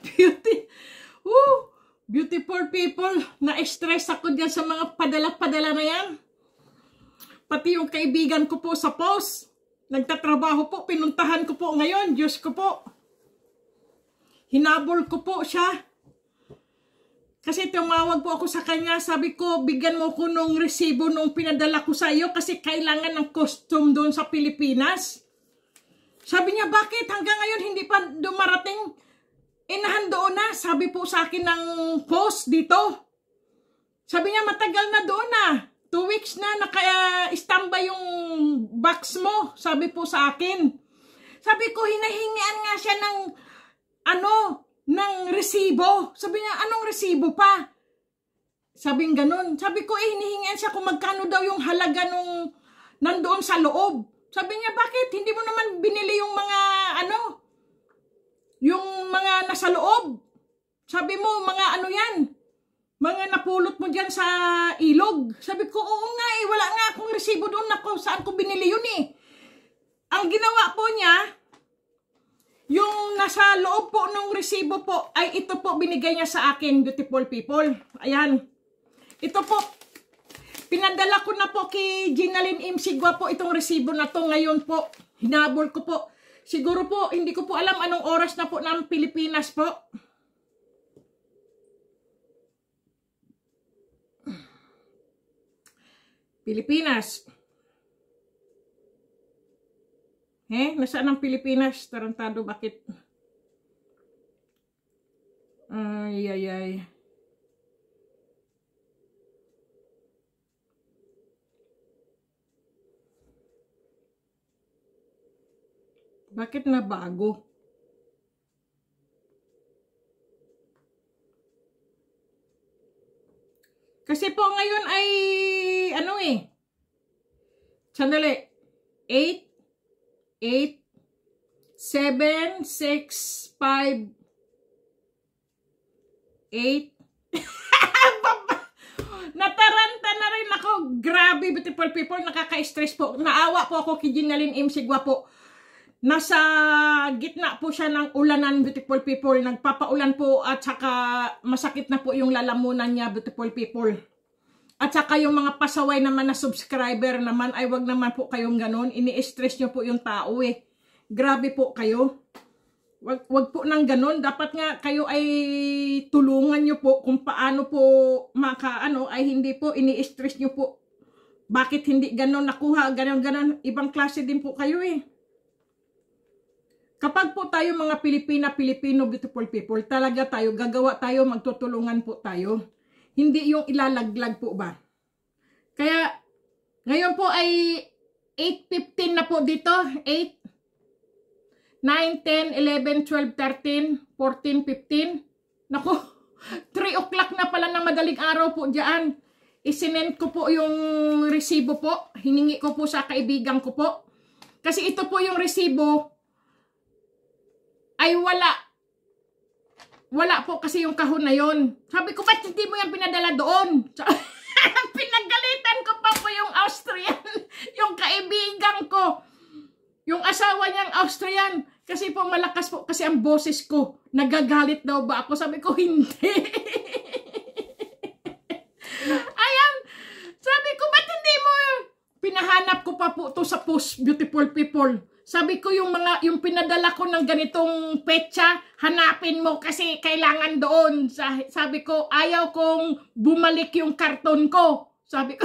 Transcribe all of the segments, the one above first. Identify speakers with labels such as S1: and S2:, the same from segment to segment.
S1: beauty. Woo! Beautiful people, na-stress ako dyan sa mga padala-padala na yan. Pati yung kaibigan ko po sa post, nagtatrabaho po, pinuntahan ko po ngayon, Diyos ko po. Hinabol ko po siya. Kasi tumawag po ako sa kanya, sabi ko, bigyan mo ko nung resibo nung pinadala ko sa iyo kasi kailangan ng costume doon sa Pilipinas. Sabi niya, bakit hanggang ngayon hindi pa dumarating? Inahan doon na, sabi po sa akin ng post dito. Sabi niya, matagal na doon na. Two weeks na, naka-standby yung box mo, sabi po sa akin. Sabi ko, hinahingian nga siya ng, ano, ng resibo. Sabi niya, anong resibo pa? Sabi ganun. Sabi ko, eh, hinihingian siya kung magkano daw yung halaga nung nandoon sa loob. Sabi niya, bakit? Hindi mo naman binili yung mga, ano, yung mga nasa loob. Sabi mo, mga ano yan, mga napulot mo dyan sa ilog. Sabi ko, oo nga eh, wala nga akong resibo doon na kung saan ko binili yun eh. Ang ginawa po niya, yung nasa loob po ng resibo po, ay ito po binigay niya sa akin, beautiful people. Ayan. Ito po, Pinadala ko na po kay Ginalyn M. Sigwa po itong resibo na to ngayon po. Hinabol ko po. Siguro po, hindi ko po alam anong oras na po ng Pilipinas po. Pilipinas. Eh, nasaan ang Pilipinas? Tarantado, bakit? Ay, ay, ay. Bakit na bago? Kasi po ngayon ay ano eh. Sandali. 8 8 7 6 5 8 Nataranta na rin ako. Grabe, beautiful people. Nakaka-stress po. Naawa po ako kay Ginalin M. Sigwa po. Nasa gitna po siya ng ulanan, beautiful people. Nagpapaulan po at saka masakit na po yung lalamunan niya, beautiful people. At saka yung mga pasaway naman na subscriber naman, ay wag naman po kayong ganun. Ini-stress nyo po yung tao eh. Grabe po kayo. Wag, wag po nang ganun. Dapat nga kayo ay tulungan nyo po kung paano po makaano ay hindi po ini-stress nyo po. Bakit hindi ganun nakuha, ganun-ganun. Ibang klase din po kayo eh. Kapag po tayo mga Pilipina, Pilipino, beautiful people, talaga tayo, gagawa tayo, magtutulungan po tayo. Hindi yung ilalaglag po ba? Kaya, ngayon po ay 8.15 na po dito. 8, 9, 10, 11, 12, 13, 14, 15. Naku, 3 o'clock na pala ng madaling araw po dyan. Isinend ko po yung resibo po. Hiningi ko po sa kaibigan ko po. Kasi ito po yung resibo ay wala. Wala po kasi yung kahon na yon. Sabi ko, ba't hindi mo yan pinadala doon? Pinagalitan ko pa po yung Austrian, yung kaibigan ko, yung asawa niyang Austrian. Kasi po malakas po kasi ang boses ko. Nagagalit daw ba ako? Sabi ko, hindi. Ayan. Sabi ko, ba't hindi mo? Pinahanap ko pa po to sa post, beautiful people sabi ko yung mga yung pinadala ko ng ganitong petsa, hanapin mo kasi kailangan doon. Sabi ko ayaw kong bumalik yung karton ko. Sabi ko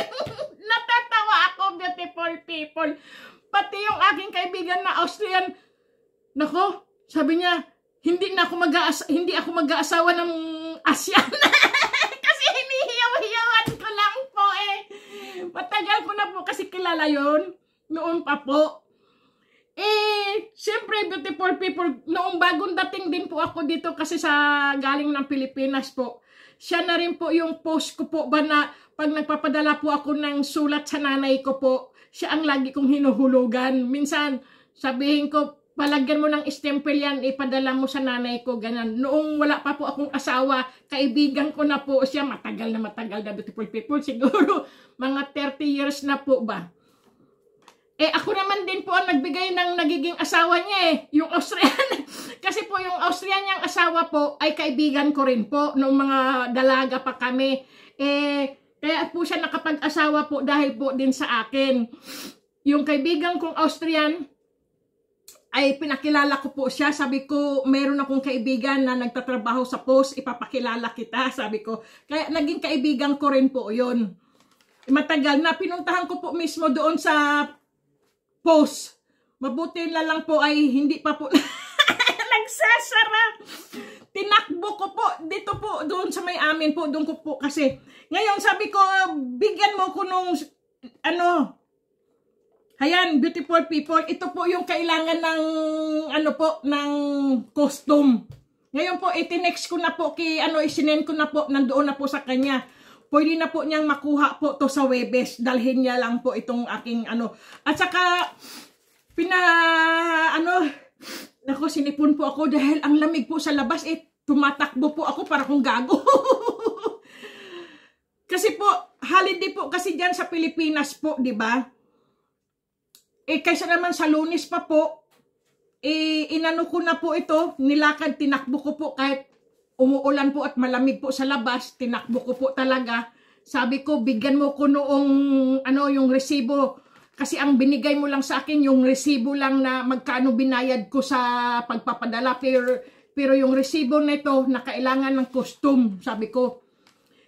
S1: natatawa ako beautiful people. Pati yung aking kaibigan na Austrian, nako, sabi niya, hindi na ako mag hindi ako mag-aasawa ng Asian. kasi hinihiyaw-hiyawan ko lang po eh. Matagal ko na po kasi kilala yon noon pa po. Eh, siyempre beautiful people, noong bagong dating din po ako dito kasi sa galing ng Pilipinas po. Siya na rin po yung post ko po ba na pag nagpapadala po ako ng sulat sa nanay ko po, siya ang lagi kong hinuhulugan. Minsan, sabihin ko, palagyan mo ng stempel yan, ipadala mo sa nanay ko, ganyan. Noong wala pa po akong asawa, kaibigan ko na po siya, matagal na matagal na beautiful people, siguro mga 30 years na po ba. Eh ako na din po ang nagbigay ng nagiging asawa niya eh, yung Austrian. Kasi po yung Austrian niyang asawa po ay kaibigan ko rin po noong mga dalaga pa kami. Eh, kaya po siya nakapag-asawa po dahil po din sa akin. Yung kaibigan kong Austrian, ay pinakilala ko po siya. Sabi ko, meron akong kaibigan na nagtatrabaho sa post, ipapakilala kita, sabi ko. Kaya naging kaibigan ko rin po yun. Matagal na, pinuntahan ko po mismo doon sa post. Mabuti na lang po ay hindi pa po nagsasara. Tinakbo ko po dito po doon sa may amin po doon ko po kasi. Ngayon sabi ko bigyan mo ko nung ano Hayan beautiful people, ito po yung kailangan ng ano po ng costume. Ngayon po, itinext ko na po kay ano isinend ko na po nandoon na po sa kanya pwede na po niyang makuha po to sa Webes. Dalhin niya lang po itong aking ano. At saka, pina, ano, nako, sinipon po ako dahil ang lamig po sa labas, eh, tumatakbo po ako para kung gago. kasi po, holiday po kasi dyan sa Pilipinas po, di ba? Eh, kaysa naman sa lunis pa po, eh, inano ko na po ito, nilakad, tinakbo ko po kahit umuulan po at malamig po sa labas, tinakbo ko po talaga. Sabi ko, bigyan mo ko noong ano, yung resibo. Kasi ang binigay mo lang sa akin, yung resibo lang na magkano binayad ko sa pagpapadala. Pero, pero yung resibo na ito, nakailangan ng custom, sabi ko.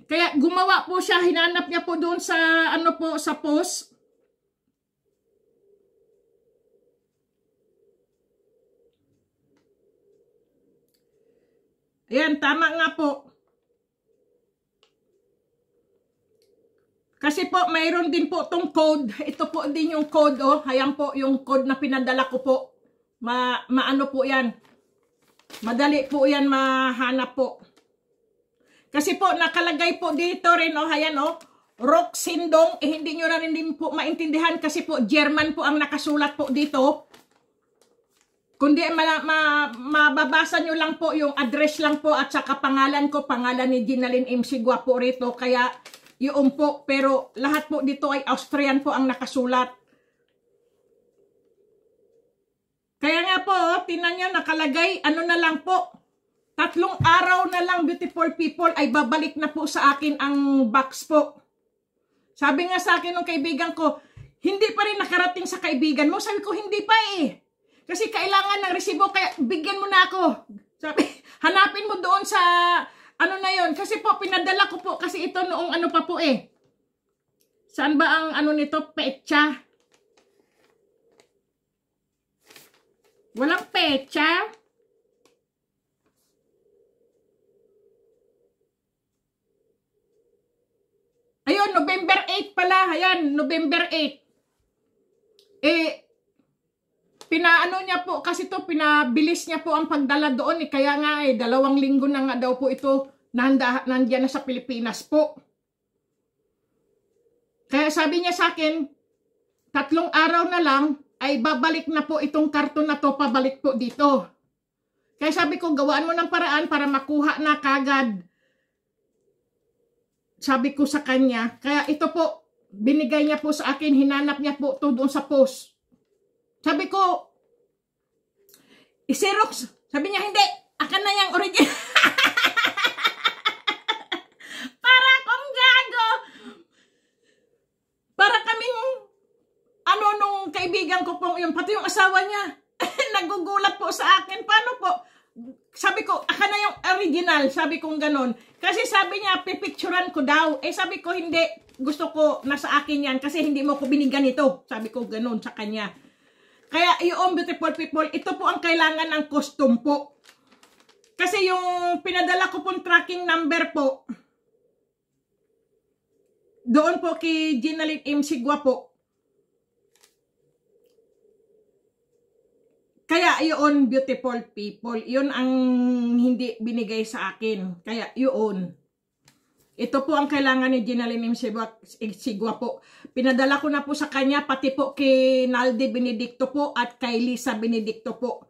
S1: Kaya gumawa po siya, hinanap niya po doon sa ano po sa post Ayan, tama nga po. Kasi po, mayroon din po tong code. Ito po din yung code, oh. Ayan po, yung code na pinadala ko po. Ma, maano po yan. Madali po yan mahanap po. Kasi po, nakalagay po dito rin, oh. Ayan, oh. Rock Sindong, eh, hindi nyo na rin din po maintindihan kasi po German po ang nakasulat po dito. Kundi ma, ma, mababasa nyo lang po yung address lang po at saka pangalan ko, pangalan ni Ginalyn MC Guapo rito. Kaya yun po, pero lahat po dito ay Austrian po ang nakasulat. Kaya nga po, tinan nyo, nakalagay, ano na lang po, tatlong araw na lang beautiful people ay babalik na po sa akin ang box po. Sabi nga sa akin ng kaibigan ko, hindi pa rin nakarating sa kaibigan mo. Sabi ko, hindi pa eh. Kasi kailangan ng resibo, kaya bigyan mo na ako. Sabi, hanapin mo doon sa ano na yon Kasi po, pinadala ko po kasi ito noong ano pa po eh. Saan ba ang ano nito? Pecha. Walang pecha. Ayun, November 8 pala. Ayan, November 8. Eh, pinaano niya po kasi to pinabilis niya po ang pagdala doon eh. Kaya nga eh, dalawang linggo na nga daw po ito nanda, nandiyan na sa Pilipinas po. Kaya sabi niya sa akin, tatlong araw na lang ay babalik na po itong karton na to pabalik po dito. Kaya sabi ko, gawaan mo ng paraan para makuha na kagad. Sabi ko sa kanya, kaya ito po, binigay niya po sa akin, hinanap niya po to doon sa post. Sabi ko, Isirox. Eh, sabi niya, hindi. Akan na yung original. Para kong gago. Para kaming, ano nung kaibigan ko po yung, pati yung asawa niya. Nagugulat po sa akin. Paano po? Sabi ko, akan na yung original. Sabi kong ganun. Kasi sabi niya, pipicturan ko daw. Eh sabi ko, hindi. Gusto ko, nasa akin yan. Kasi hindi mo ko binigyan ito. Sabi ko, ganun sa kanya. Kaya yung beautiful people, ito po ang kailangan ng custom po. Kasi yung pinadala ko pong tracking number po, doon po kay Ginaline M. Sigwa po. Kaya yun, beautiful people, yun ang hindi binigay sa akin. Kaya yun. Ito po ang kailangan ni Ginalimim Sigwa eh, po. Pinadala ko na po sa kanya, pati po kay Naldi Benedicto po at kay Lisa Benedicto po.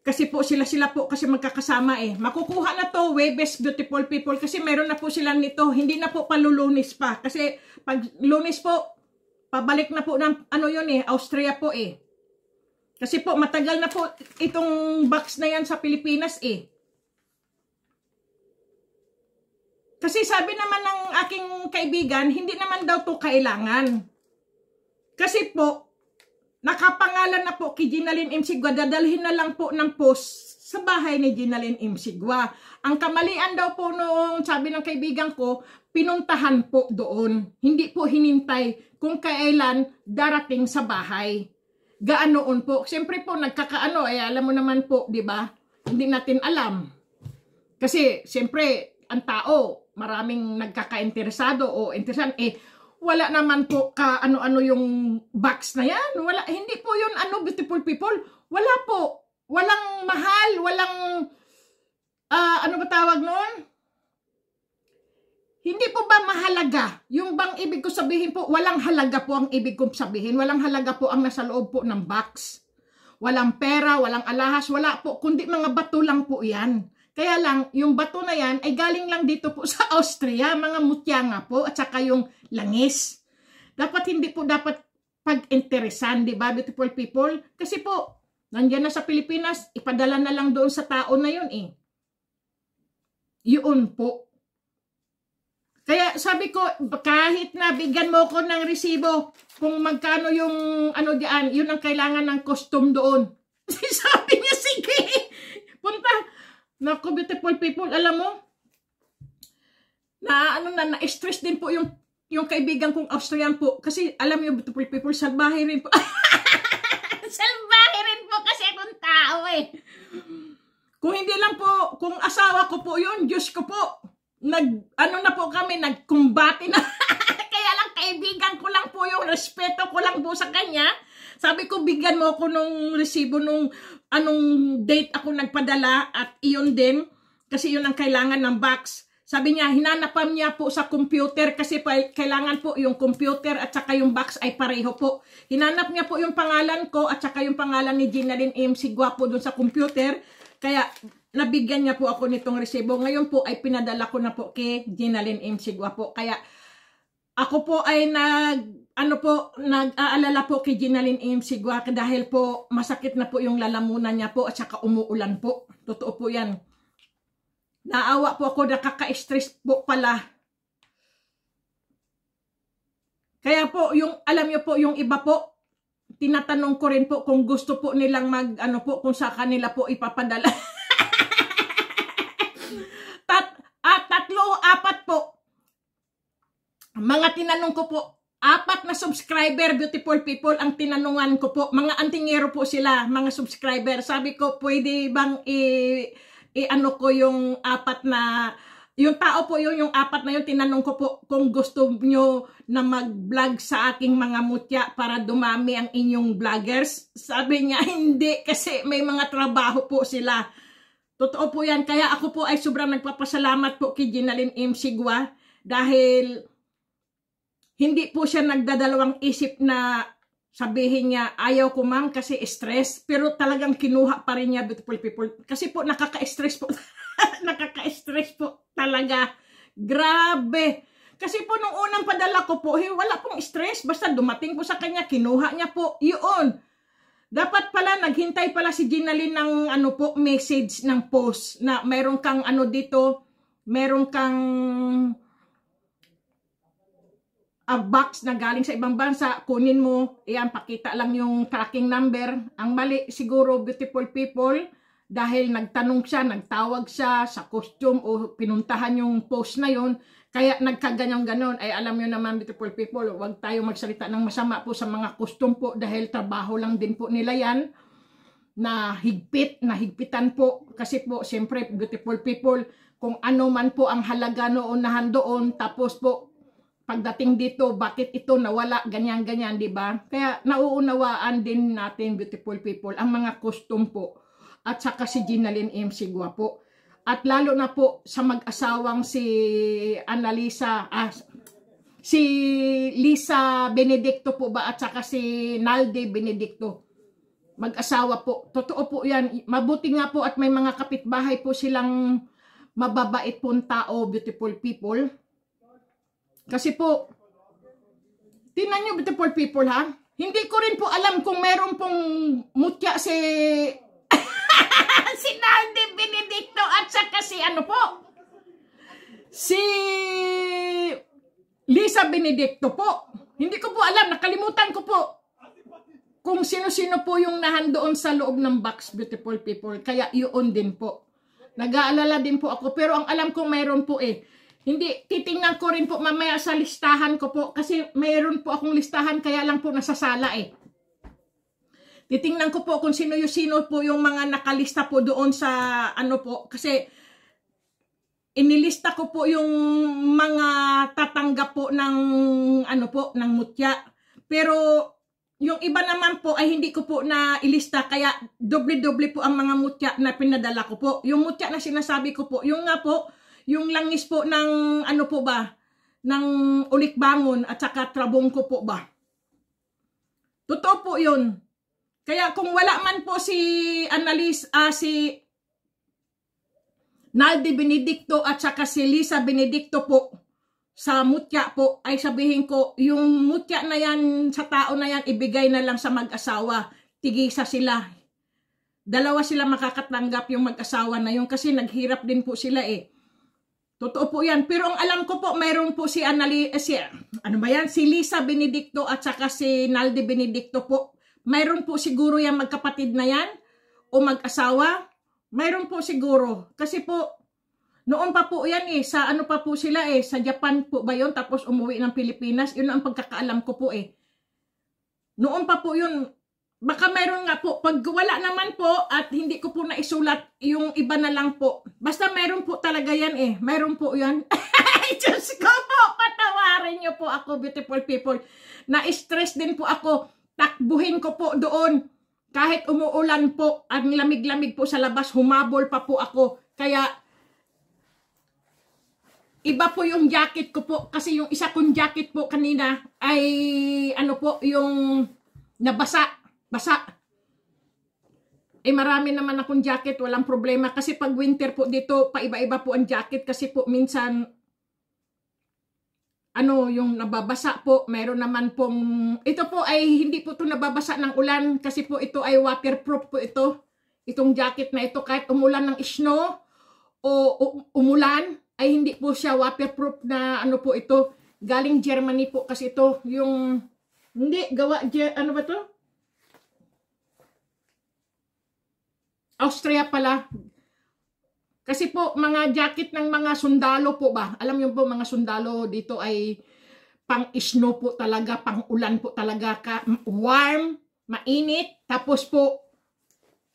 S1: Kasi po sila-sila po kasi magkakasama eh. Makukuha na to Webes Beautiful People kasi meron na po silang nito. Hindi na po palulunis pa. Kasi pag lunis po, pabalik na po ng ano yun eh, Austria po eh. Kasi po matagal na po itong box na yan sa Pilipinas eh. Kasi sabi naman ng aking kaibigan, hindi naman daw to kailangan. Kasi po, nakapangalan na po kay Ginaline Imsigwa, dadalhin na lang po ng post sa bahay ni Ginaline Imsigwa. Ang kamalian daw po noong sabi ng kaibigan ko, pinuntahan po doon. Hindi po hinintay kung kailan darating sa bahay. Gaanoon po. Siyempre po, nagkakaano, ay eh, alam mo naman po, di ba? Hindi natin alam. Kasi, siyempre, ang tao, maraming nagkaka nagkakainteresado o interesan eh wala naman po ka ano-ano yung box na yan. Wala, hindi po yun ano beautiful people. Wala po. Walang mahal, walang uh, ano ba tawag noon? Hindi po ba mahalaga? Yung bang ibig ko sabihin po, walang halaga po ang ibig kong sabihin. Walang halaga po ang nasa loob po ng box. Walang pera, walang alahas, wala po. Kundi mga bato lang po yan. Kaya lang, yung bato na yan ay galing lang dito po sa Austria, mga mutya nga po, at saka yung langis. Dapat hindi po dapat pag-interesan, di ba, beautiful people? Kasi po, nandiyan na sa Pilipinas, ipadala na lang doon sa tao na yun eh. Yun po. Kaya sabi ko, kahit na bigyan mo ko ng resibo, kung magkano yung ano diyan, yun ang kailangan ng custom doon. sabi niya, sige. Naku, beautiful people, alam mo, na ano na, na-stress din po yung yung kaibigan kong Austrian po. Kasi alam mo, beautiful people, salbahe rin po. salbahe rin po kasi akong tao eh. Kung hindi lang po, kung asawa ko po yun, Diyos ko po, nag, ano na po kami, nagkumbati na. Kaya lang kaibigan ko lang po yung respeto ko lang po sa kanya. Sabi ko, bigyan mo ako nung resibo nung anong date ako nagpadala at iyon din. Kasi yun ang kailangan ng box. Sabi niya, hinanapam niya po sa computer kasi kailangan po yung computer at saka yung box ay pareho po. Hinanap niya po yung pangalan ko at saka yung pangalan ni Ginaline MC Guapo dun sa computer. Kaya nabigyan niya po ako nitong resibo. Ngayon po ay pinadala ko na po kay Ginaline MC Guapo. Kaya ako po ay nag ano po, nag-aalala po kay Ginaline AMC Guac dahil po masakit na po yung lalamunan niya po at saka umuulan po. Totoo po yan. Naawa po ako, nakaka-stress po pala. Kaya po, yung, alam niyo po, yung iba po, tinatanong ko rin po kung gusto po nilang mag, ano po, kung sa kanila po ipapadala. Tat, at ah, tatlo, apat po. Mga tinanong ko po, Apat na subscriber, beautiful people, ang tinanungan ko po. Mga antingero po sila, mga subscriber. Sabi ko, pwede bang i, ano ko yung apat na, yung tao po yun, yung apat na yun, tinanong ko po kung gusto nyo na mag-vlog sa aking mga mutya para dumami ang inyong vloggers. Sabi niya, hindi, kasi may mga trabaho po sila. Totoo po yan. Kaya ako po ay sobrang nagpapasalamat po kay Ginaline M. Sigwa dahil hindi po siya nagdadalawang isip na sabihin niya, ayaw ko ma'am kasi stress. Pero talagang kinuha pa rin niya, beautiful people. Kasi po nakaka-stress po. nakaka-stress po talaga. Grabe. Kasi po nung unang padala ko po, hey, eh, wala pong stress. Basta dumating po sa kanya, kinuha niya po. Yun. Dapat pala, naghintay pala si Ginaline ng ano po, message ng post na meron kang ano dito, meron kang a box na galing sa ibang bansa, kunin mo, ayan, pakita lang yung tracking number. Ang mali, siguro, beautiful people, dahil nagtanong siya, nagtawag siya sa costume o pinuntahan yung post na yon kaya nagkaganyang ganon. Ay alam nyo naman beautiful people, huwag tayo magsalita ng masama po sa mga costume po dahil trabaho lang din po nila yan na higpit, na higpitan po. Kasi po, siyempre, beautiful people, kung ano man po ang halaga noon nahan doon, tapos po, pagdating dito, bakit ito nawala, ganyan-ganyan, di ba? Kaya nauunawaan din natin, beautiful people, ang mga custom po. At saka si Ginaline MC Guapo. At lalo na po sa mag-asawang si Annalisa, ah, si Lisa Benedicto po ba at saka si Nalde Benedicto. Mag-asawa po. Totoo po yan. Mabuti nga po at may mga kapitbahay po silang mababait pong tao, beautiful people kasi po, tinan nyo beautiful people ha, hindi ko rin po alam kung meron pong mutya si si Naldi Benedicto at saka si ano po, si Lisa Benedicto po. Hindi ko po alam, nakalimutan ko po kung sino-sino po yung nahandoon sa loob ng box, beautiful people. Kaya yun din po. Nag-aalala din po ako. Pero ang alam ko meron po eh. Hindi, titingnan ko rin po mamaya sa listahan ko po kasi mayroon po akong listahan kaya lang po nasasala eh. Titingnan ko po kung sino yung sino po yung mga nakalista po doon sa ano po kasi inilista ko po yung mga tatanggap po ng ano po ng mutya. Pero yung iba naman po ay hindi ko po na ilista kaya doble-doble po ang mga mutya na pinadala ko po. Yung mutya na sinasabi ko po, yung nga po yung langis po ng ano po ba? Ng ulikbangon at saka trabongko po ba? Totoo po yun. Kaya kung wala man po si Analis, uh, ah, si Naldi Benedicto at saka si Lisa Benedicto po sa mutya po ay sabihin ko yung mutya na yan sa tao na yan ibigay na lang sa mag-asawa. Tigisa sila. Dalawa sila makakatanggap yung mag-asawa na yun kasi naghirap din po sila eh. Totoo po yan. Pero ang alam ko po, mayroon po si, Anali, eh, si, ano ba yan? si Lisa Benedicto at saka si Naldi Benedicto po. Mayroon po siguro yung magkapatid na yan o mag-asawa. Mayroon po siguro. Kasi po, noon pa po yan eh. Sa ano pa po sila eh. Sa Japan po ba yun? Tapos umuwi ng Pilipinas. Yun ang pagkakaalam ko po eh. Noon pa po yun, baka meron nga po, pag wala naman po at hindi ko po naisulat yung iba na lang po. Basta meron po talaga yan eh. meron po yan. Diyos ko po, patawarin nyo po ako beautiful people. Na-stress din po ako. Takbuhin ko po doon. Kahit umuulan po, ang lamig-lamig po sa labas, humabol pa po ako. Kaya, iba po yung jacket ko po. Kasi yung isa kong jacket po kanina ay, ano po, yung nabasa Basa. Eh marami naman akong jacket, walang problema. Kasi pag winter po dito, paiba-iba po ang jacket. Kasi po minsan, ano, yung nababasa po, meron naman pong, ito po ay hindi po to nababasa ng ulan. Kasi po ito ay waterproof po ito. Itong jacket na ito, kahit umulan ng snow o, umulan, ay hindi po siya waterproof na ano po ito. Galing Germany po kasi ito, yung, hindi, gawa, ano ba to? Austria pala. Kasi po, mga jacket ng mga sundalo po ba? Alam niyo po, mga sundalo dito ay pang-snow po talaga, pang-ulan po talaga, ka, warm, mainit, tapos po,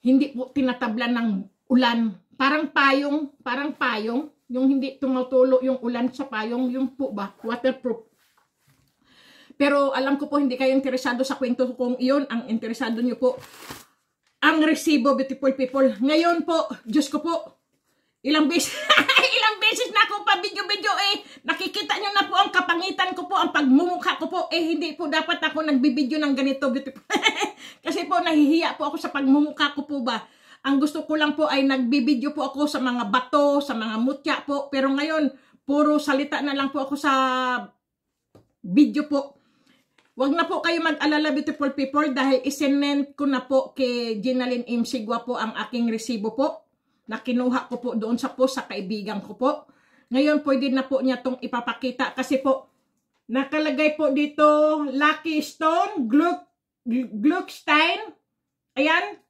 S1: hindi po tinatablan ng ulan. Parang payong, parang payong, yung hindi tumutulo yung ulan sa payong, yung po ba, waterproof. Pero alam ko po, hindi kayo interesado sa kwento kong iyon. Ang interesado nyo po ang resibo, beautiful people. Ngayon po, Diyos ko po, ilang beses, ilang beses na ako pa video-video eh. Nakikita nyo na po ang kapangitan ko po, ang pagmumukha ko po. Eh, hindi po dapat ako nagbibideo ng ganito, beautiful. Kasi po, nahihiya po ako sa pagmumukha ko po ba. Ang gusto ko lang po ay nagbibideo po ako sa mga bato, sa mga mutya po. Pero ngayon, puro salita na lang po ako sa video po. Huwag na po kayo mag-alala beautiful people dahil isinend ko na po kay Ginaline Imsigwa po ang aking resibo po na kinuha ko po doon sa po sa kaibigan ko po. Ngayon pwede na po niya tong ipapakita kasi po nakalagay po dito Lucky Stone, Gluck, Gluckstein, ayan,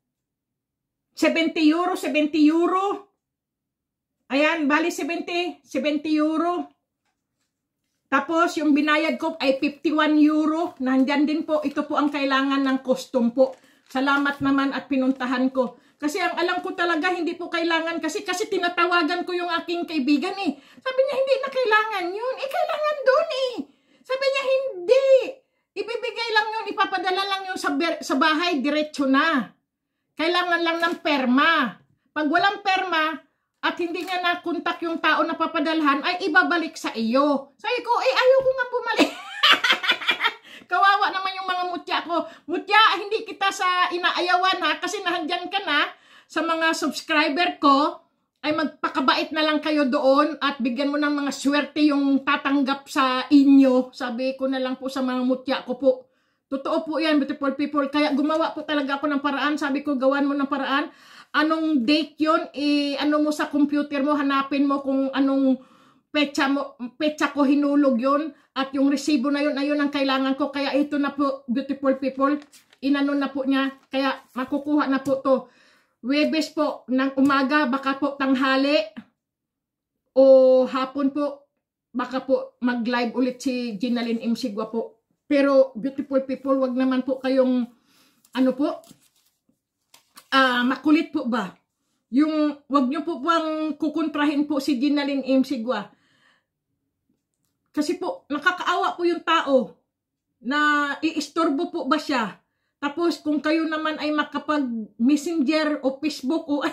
S1: 70 euro, 70 euro. Ayan, bali 70, 70 euro. Tapos, yung binayad ko ay 51 euro. Nandyan din po, ito po ang kailangan ng custom po. Salamat naman at pinuntahan ko. Kasi ang alam ko talaga, hindi po kailangan kasi, kasi tinatawagan ko yung aking kaibigan eh. Sabi niya, hindi na kailangan yun. Eh, kailangan dun eh. Sabi niya, hindi. Ibibigay lang yun, ipapadala lang yun sa, sa bahay, diretso na. Kailangan lang ng perma. Pag walang perma, at hindi niya nakontak yung tao na papadalhan, ay ibabalik sa iyo. Sabi ko, eh ayoko ko nga bumalik. Kawawa naman yung mga mutya ko. Mutya, hindi kita sa inaayawan ha, kasi nahandyan ka na sa mga subscriber ko, ay magpakabait na lang kayo doon at bigyan mo ng mga swerte yung tatanggap sa inyo. Sabi ko na lang po sa mga mutya ko po. Totoo po yan, beautiful people. Kaya gumawa po talaga ako ng paraan. Sabi ko, gawan mo ng paraan anong date yon eh, ano mo sa computer mo, hanapin mo kung anong pecha, mo, pecha ko hinulog yon at yung resibo na yon ayun ang kailangan ko. Kaya ito na po, beautiful people, inano na po niya, kaya makukuha na po to. Webes po ng umaga, baka po tanghali o hapon po, baka po mag-live ulit si Ginaline Imsigwa po. Pero beautiful people, wag naman po kayong ano po, uh, makulit po ba? Yung, wag nyo po pang kukontrahin po si Ginaline M. Sigwa. Kasi po, nakakaawa po yung tao na iistorbo po ba siya. Tapos, kung kayo naman ay makapag-messenger o Facebook o...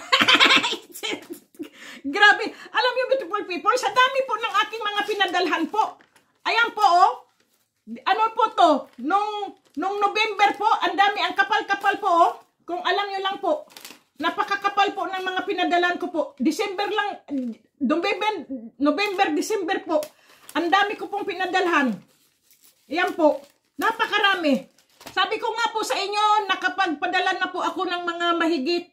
S1: Grabe. Alam niyo, beautiful people, sa dami po ng aking mga pinadalhan po. Ayan po, oh. Ano po to? Nung, nung November po, ang dami, ang kapal-kapal po, oh. Kung alam nyo lang po, napakakapal po ng mga pinadalan ko po. December lang, November, November, December po. Ang dami ko pong pinadalhan. Ayan po. Napakarami. Sabi ko nga po sa inyo, nakapagpadala na po ako ng mga mahigit.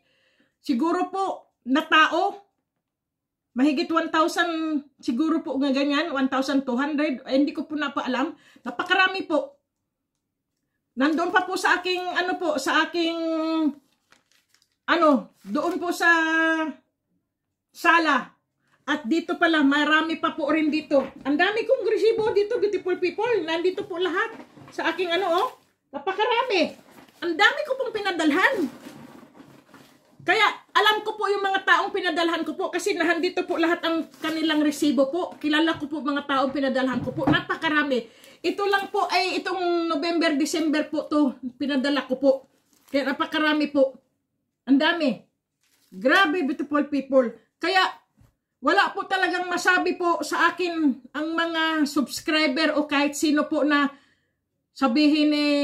S1: Siguro po, na tao. Mahigit 1,000, siguro po nga ganyan, 1,200. Eh, hindi ko po na napaalam. Napakarami po. Nandoon pa po sa aking, ano po, sa aking, ano, doon po sa sala. At dito pala, marami pa po rin dito. Ang dami kong resibo dito, beautiful people. Nandito po lahat sa aking ano, oh. Napakarami. Ang dami ko pong pinadalhan. Kaya, alam ko po yung mga taong pinadalhan ko po kasi nahandito po lahat ang kanilang resibo po. Kilala ko po mga taong pinadalhan ko po. Napakarami. Ito lang po ay itong November, December po to pinadala ko po. Kaya napakarami po. Ang dami. Grabe beautiful people. Kaya wala po talagang masabi po sa akin ang mga subscriber o kahit sino po na sabihin eh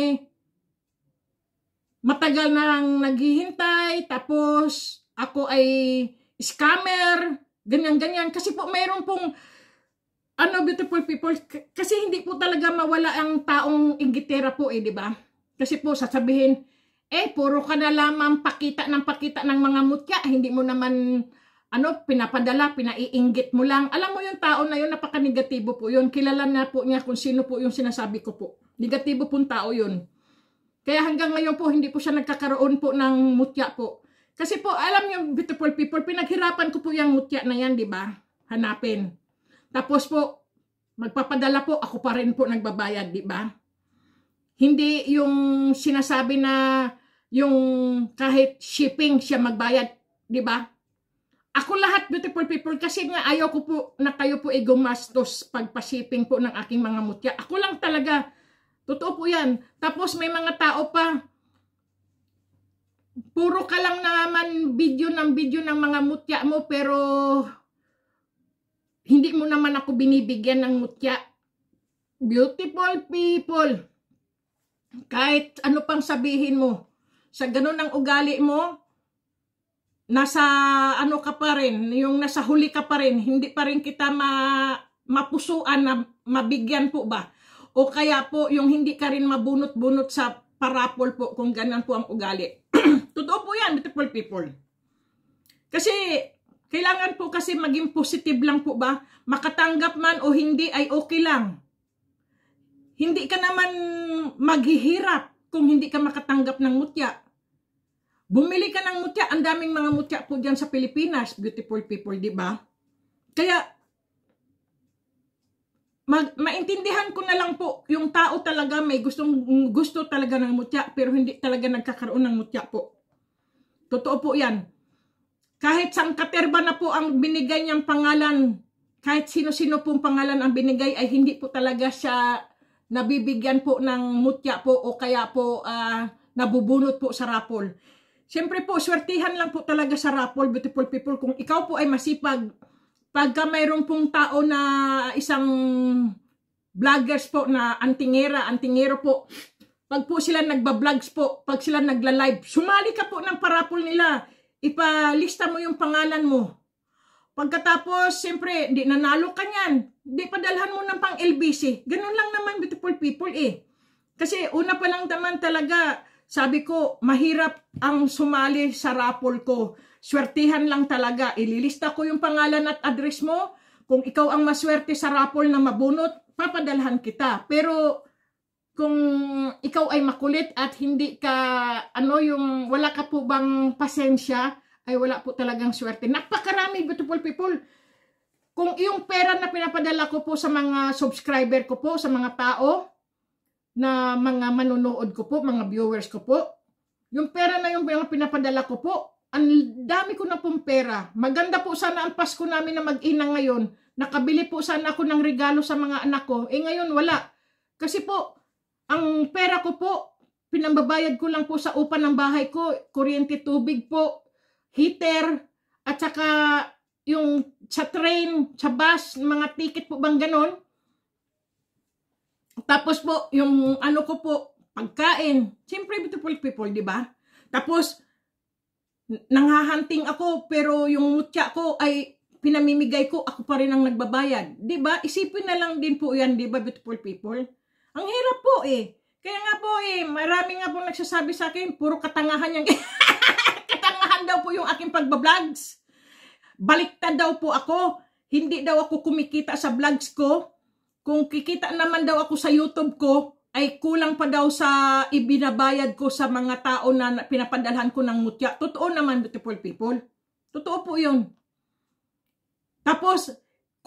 S1: matagal nang naghihintay tapos ako ay scammer, ganyan-ganyan. Kasi po mayroon pong ano beautiful people, kasi hindi po talaga mawala ang taong ingitera po eh, di ba? Kasi po sasabihin, eh puro ka na lamang pakita ng pakita ng mga mutya, hindi mo naman ano, pinapadala, pinaiinggit mo lang. Alam mo yung tao na yun, napaka-negatibo po yun. Kilala na po niya kung sino po yung sinasabi ko po. Negatibo pong tao yun. Kaya hanggang ngayon po, hindi po siya nagkakaroon po ng mutya po. Kasi po, alam niyo, beautiful people, pinaghirapan ko po yung mutya na yan, di ba? Hanapin. Tapos po, magpapadala po, ako pa rin po nagbabayad, di ba? Hindi yung sinasabi na yung kahit shipping siya magbayad, di ba? Ako lahat beautiful people kasi nga ayaw ko po na kayo po igumastos pagpa-shipping po ng aking mga mutya. Ako lang talaga. Totoo po yan. Tapos may mga tao pa, puro ka lang naman video ng video ng mga mutya mo pero hindi mo naman ako binibigyan ng mutya. Beautiful people. Kahit ano pang sabihin mo, sa ganun ang ugali mo, nasa ano ka pa rin, yung nasa huli ka pa rin, hindi pa rin kita ma, mapusuan na mabigyan po ba? O kaya po yung hindi ka rin mabunot-bunot sa parapol po kung ganyan po ang ugali. Totoo po yan, beautiful people. Kasi kailangan po kasi maging positive lang po ba? Makatanggap man o hindi ay okay lang. Hindi ka naman maghihirap kung hindi ka makatanggap ng mutya. Bumili ka ng mutya, ang daming mga mutya po dyan sa Pilipinas, beautiful people, di ba? Kaya, mag, maintindihan ko na lang po, yung tao talaga may gustong, gusto talaga ng mutya, pero hindi talaga nagkakaroon ng mutya po. Totoo po yan. Kahit sang katerba na po ang binigay niyang pangalan, kahit sino-sino pong pangalan ang binigay ay hindi po talaga siya nabibigyan po ng mutya po o kaya po uh, nabubunot po sa rapol. Siyempre po, swertihan lang po talaga sa rapol, beautiful people. Kung ikaw po ay masipag, pagka mayroon pong tao na isang vloggers po na antingera, antingero po, pag po sila nagba-vlogs po, pag sila nagla-live, sumali ka po ng parapol nila ipalista mo yung pangalan mo. Pagkatapos, siyempre, di nanalo ka niyan. Di padalhan mo ng pang LBC. Ganun lang naman, beautiful people eh. Kasi una pa lang naman talaga, sabi ko, mahirap ang sumali sa raffle ko. Swertihan lang talaga. Ililista ko yung pangalan at address mo. Kung ikaw ang maswerte sa raffle na mabunot, papadalhan kita. Pero kung ikaw ay makulit at hindi ka, ano yung, wala ka po bang pasensya, ay wala po talagang swerte. Napakarami, beautiful people. Kung yung pera na pinapadala ko po sa mga subscriber ko po, sa mga tao, na mga manonood ko po, mga viewers ko po, yung pera na yung pinapadala ko po, ang dami ko na pong pera. Maganda po sana ang Pasko namin na mag-ina ngayon. Nakabili po sana ako ng regalo sa mga anak ko. Eh ngayon, wala. Kasi po, ang pera ko po, pinambabayad ko lang po sa upa ng bahay ko, kuryente tubig po, heater, at saka yung sa train, sa bus, mga ticket po bang ganon. Tapos po, yung ano ko po, pagkain. Siyempre, beautiful people, di ba? Tapos, nanghahanting ako, pero yung mutya ko ay pinamimigay ko, ako pa rin ang nagbabayad. Di ba? Isipin na lang din po yan, di ba, beautiful people? Ang hirap po eh. Kaya nga po eh, marami nga po nagsasabi sa akin, puro katangahan yung... katangahan daw po yung aking pagbablogs. Baliktad daw po ako. Hindi daw ako kumikita sa vlogs ko. Kung kikita naman daw ako sa YouTube ko, ay kulang pa daw sa ibinabayad ko sa mga tao na pinapadalhan ko ng mutya. Totoo naman, beautiful people. Totoo po yun. Tapos,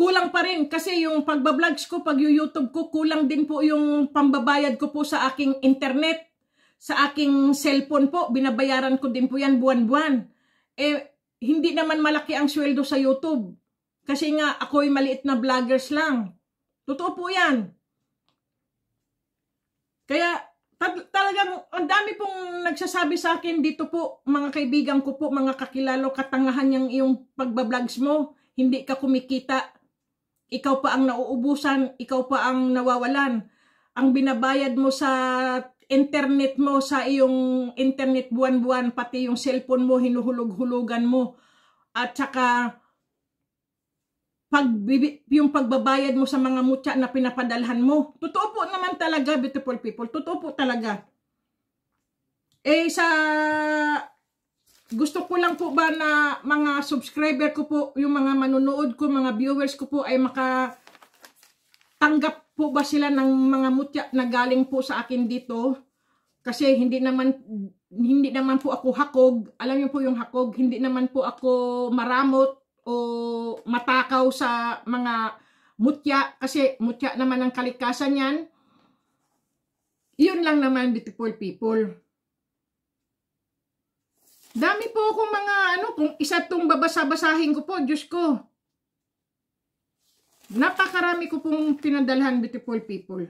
S1: kulang pa rin kasi yung pagbablogs ko, pag YouTube ko, kulang din po yung pambabayad ko po sa aking internet, sa aking cellphone po, binabayaran ko din po yan buwan-buwan. Eh, hindi naman malaki ang sweldo sa YouTube. Kasi nga, ako'y maliit na vloggers lang. Totoo po yan. Kaya, talagang ang dami pong nagsasabi sa akin dito po, mga kaibigan ko po, mga kakilalo, katangahan yung iyong pagbablogs mo, hindi ka kumikita ikaw pa ang nauubusan, ikaw pa ang nawawalan. Ang binabayad mo sa internet mo, sa iyong internet buwan-buwan, pati yung cellphone mo, hinuhulog-hulugan mo. At saka, pag, yung pagbabayad mo sa mga mutya na pinapadalhan mo. Totoo po naman talaga, beautiful people. Totoo po talaga. Eh, sa gusto ko lang po ba na mga subscriber ko po, yung mga manonood ko, mga viewers ko po ay maka tanggap po ba sila ng mga mutya na galing po sa akin dito? Kasi hindi naman hindi naman po ako hakog. Alam niyo po yung hakog, hindi naman po ako maramot o matakaw sa mga mutya kasi mutya naman ang kalikasan yan. Iyon lang naman beautiful people. Dami po akong mga ano, kung isa tong babasa-basahin ko po, Diyos ko. Napakarami ko pong pinadalhan, beautiful people.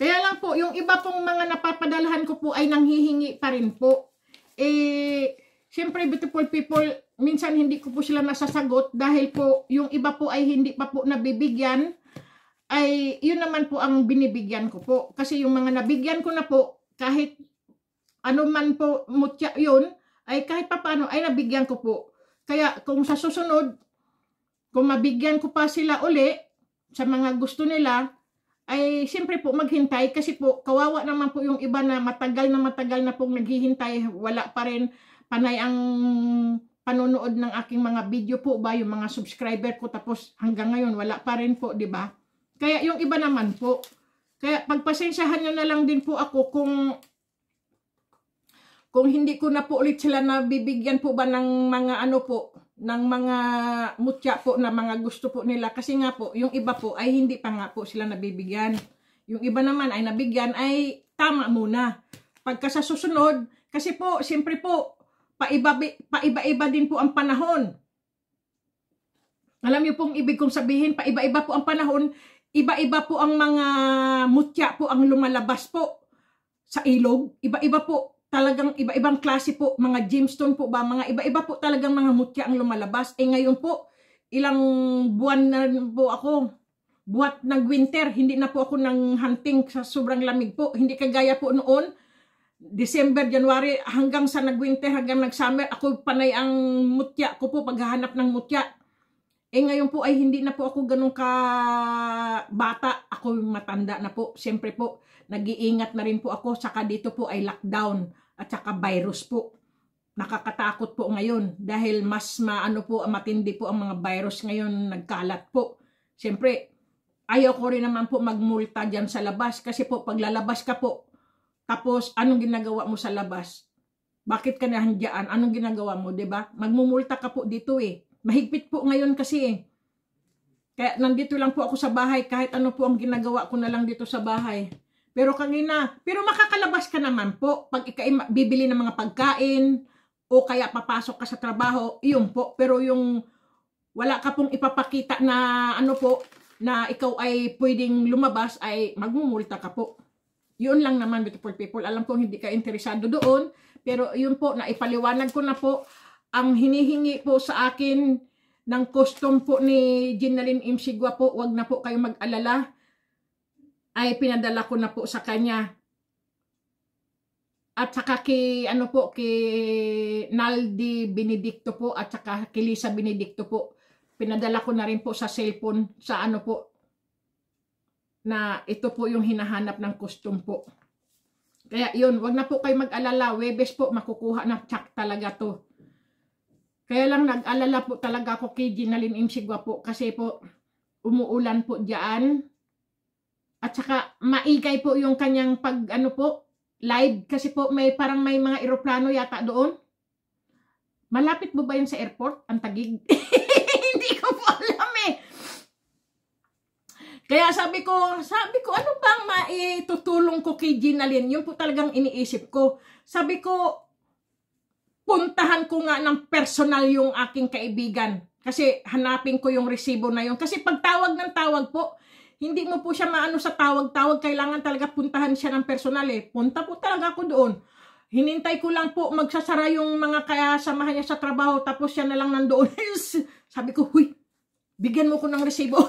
S1: Kaya lang po, yung iba pong mga napapadalhan ko po ay nanghihingi pa rin po. Eh, siyempre beautiful people, minsan hindi ko po sila nasasagot dahil po yung iba po ay hindi pa po nabibigyan. Ay, yun naman po ang binibigyan ko po. Kasi yung mga nabigyan ko na po, kahit ano man po mutya yun, ay kahit pa paano ay nabigyan ko po. Kaya kung sa susunod, kung mabigyan ko pa sila uli sa mga gusto nila, ay siyempre po maghintay kasi po kawawa naman po yung iba na matagal na matagal na pong naghihintay, wala pa rin panay ang panonood ng aking mga video po ba, yung mga subscriber ko tapos hanggang ngayon wala pa rin po, di ba? Kaya yung iba naman po, kaya pagpasensyahan nyo na lang din po ako kung kung hindi ko na po ulit sila nabibigyan po ba ng mga ano po, ng mga mutya po na mga gusto po nila. Kasi nga po, yung iba po ay hindi pa nga po sila nabibigyan. Yung iba naman ay nabigyan ay tama muna. Pagka sa susunod, kasi po, siyempre po, paiba-iba din po ang panahon. Alam niyo pong ibig kong sabihin, paiba-iba po ang panahon. Iba-iba po ang mga mutya po ang lumalabas po sa ilog. Iba-iba po talagang iba-ibang klase po, mga gemstone po ba, mga iba-iba po talagang mga mutya ang lumalabas. Eh ngayon po, ilang buwan na po ako, buhat ng winter, hindi na po ako nang hunting sa sobrang lamig po. Hindi kagaya po noon, December, January, hanggang sa nagwinter, hanggang nag-summer, ako panay ang mutya ko po, paghahanap ng mutya. Eh ngayon po ay hindi na po ako ganun ka bata, ako matanda na po. Siyempre po, nag-iingat na rin po ako, saka dito po ay lockdown at saka virus po. Nakakatakot po ngayon dahil mas maano po, matindi po ang mga virus ngayon, nagkalat po. Siyempre, ayaw ko rin naman po magmulta diyan sa labas kasi po paglalabas ka po, tapos anong ginagawa mo sa labas? Bakit ka nahandyan? Anong ginagawa mo, 'di ba? Magmumulta ka po dito eh. Mahigpit po ngayon kasi eh. Kaya nandito lang po ako sa bahay kahit ano po ang ginagawa ko na lang dito sa bahay. Pero kanina, pero makakalabas ka naman po pag ikay bibili ng mga pagkain o kaya papasok ka sa trabaho, yun po. Pero yung wala ka pong ipapakita na ano po, na ikaw ay pwedeng lumabas ay magmumulta ka po. Yun lang naman beautiful people. Alam ko hindi ka interesado doon, pero yun po, na ipaliwanag ko na po ang hinihingi po sa akin ng custom po ni Ginalin Imsigwa po, wag na po kayo mag-alala, ay pinadala ko na po sa kanya. At saka kay, ano po, kay Naldi Benedicto po, at saka kay Lisa Benedicto po, pinadala ko na rin po sa cellphone, sa ano po, na ito po yung hinahanap ng custom po. Kaya yun, wag na po kayo mag-alala, Webes po, makukuha na tsak talaga to. Kaya lang nag-alala po talaga ako kay Ginaline Imsigwa po kasi po umuulan po diyan. At saka maigay po yung kanyang pag ano po live kasi po may parang may mga eroplano yata doon. Malapit po ba yun sa airport? Ang tagig. Hindi ko po alam eh. Kaya sabi ko, sabi ko, ano bang maitutulong ko kay Ginaline? Yun po talagang iniisip ko. Sabi ko, puntahan ko nga ng personal yung aking kaibigan. Kasi hanapin ko yung resibo na yun. Kasi pag tawag ng tawag po, hindi mo po siya maano sa tawag-tawag. Kailangan talaga puntahan siya ng personal eh. Punta po talaga ako doon. Hinintay ko lang po magsasara yung mga kasamahan niya sa trabaho. Tapos siya na lang nandoon. Sabi ko, huy, bigyan mo ko ng resibo.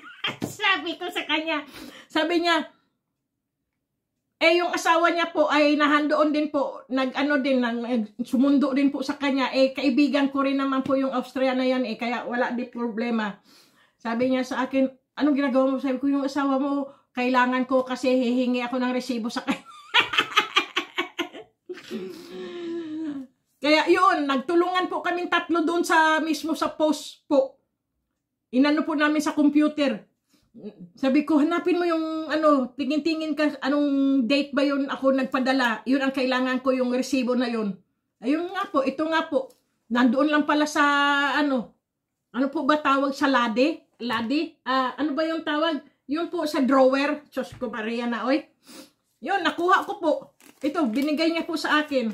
S1: Sabi ko sa kanya. Sabi niya, eh, yung asawa niya po ay nahandoon din po, nag-ano din, nang, eh, sumundo din po sa kanya. Eh, kaibigan ko rin naman po yung Austria na yan, eh, kaya wala di problema. Sabi niya sa akin, anong ginagawa mo? Sabi ko, yung asawa mo, kailangan ko kasi hihingi ako ng resibo sa kanya. Kaya yun, nagtulungan po kami tatlo doon sa mismo sa post po. Inano po namin sa computer. Sabi ko, hanapin mo yung ano, tingin-tingin ka, anong date ba yun ako nagpadala. Yun ang kailangan ko, yung resibo na yun. Ayun nga po, ito nga po. Nandoon lang pala sa ano, ano po ba tawag sa lade? Lade? Uh, ano ba yung tawag? Yun po sa drawer. Diyos ko, Maria na, oy. Yun, nakuha ko po. Ito, binigay niya po sa akin.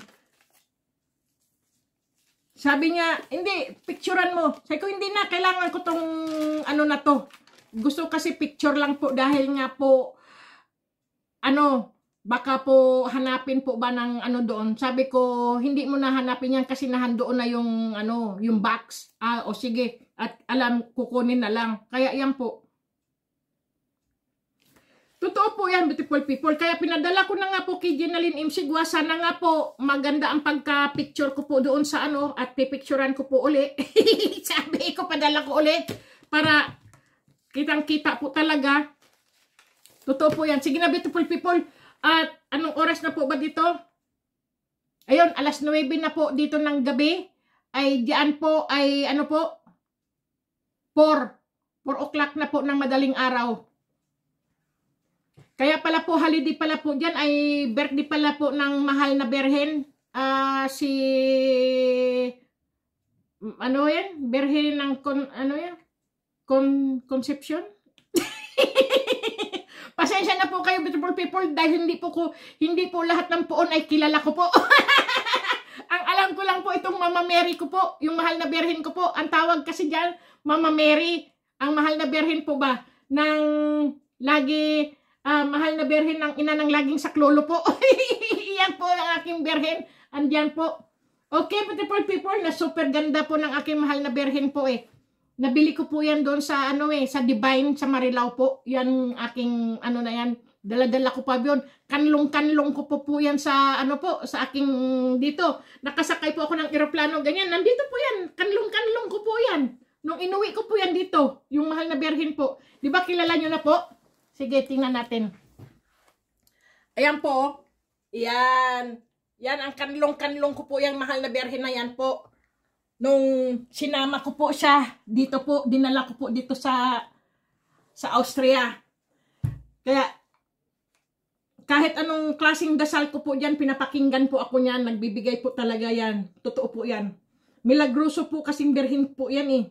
S1: Sabi niya, hindi, picturean mo. Sabi ko, hindi na, kailangan ko tong ano na to, gusto kasi picture lang po dahil nga po ano baka po hanapin po ba ng ano doon sabi ko hindi mo na hanapin yan kasi nahandoon na yung ano yung box ah o sige at alam kukunin na lang kaya yan po Totoo po yan, beautiful people. Kaya pinadala ko na nga po kay Ginaline Imsigwa. Sana nga po maganda ang pagka-picture ko po doon sa ano at pipicturean ko po uli. sabi ko, padala ko ulit para Kitang-kita po talaga. Totoo po yan. Sige na, beautiful people. At anong oras na po ba dito? Ayun, alas 9 na po dito ng gabi. Ay diyan po ay ano po? 4. 4 o'clock na po ng madaling araw. Kaya pala po, holiday pala po dyan ay birthday pala po ng mahal na berhen. Uh, si ano yan? Berhen ng, ano yan? con conception? Pasensya na po kayo beautiful people dahil hindi po ko hindi po lahat ng poon ay kilala ko po. ang alam ko lang po itong Mama Mary ko po, yung mahal na berhin ko po. Ang tawag kasi diyan Mama Mary, ang mahal na berhin po ba ng lagi uh, mahal na berhin ng ina ng laging saklolo po. Iyan po ang aking berhin. Andiyan po. Okay, beautiful people, na super ganda po ng aking mahal na berhin po eh. Nabili ko po yan doon sa ano eh, sa Divine sa Marilao po. Yan aking ano na yan, daladala ko pa yun. Kanlong-kanlong ko po po yan sa ano po, sa aking dito. Nakasakay po ako ng eroplano ganyan. Nandito po yan. Kanlong-kanlong ko po yan. Nung inuwi ko po yan dito, yung mahal na berhin po. 'Di ba kilala niyo na po? Sige, tingnan natin. Ayan po. Yan. Yan ang kanlong-kanlong ko po yung mahal na berhin na yan po nung sinama ko po siya dito po dinala ko po dito sa sa Austria kaya kahit anong klasing dasal ko po diyan pinapakinggan po ako niyan nagbibigay po talaga yan totoo po yan milagroso po kasi birhen po yan eh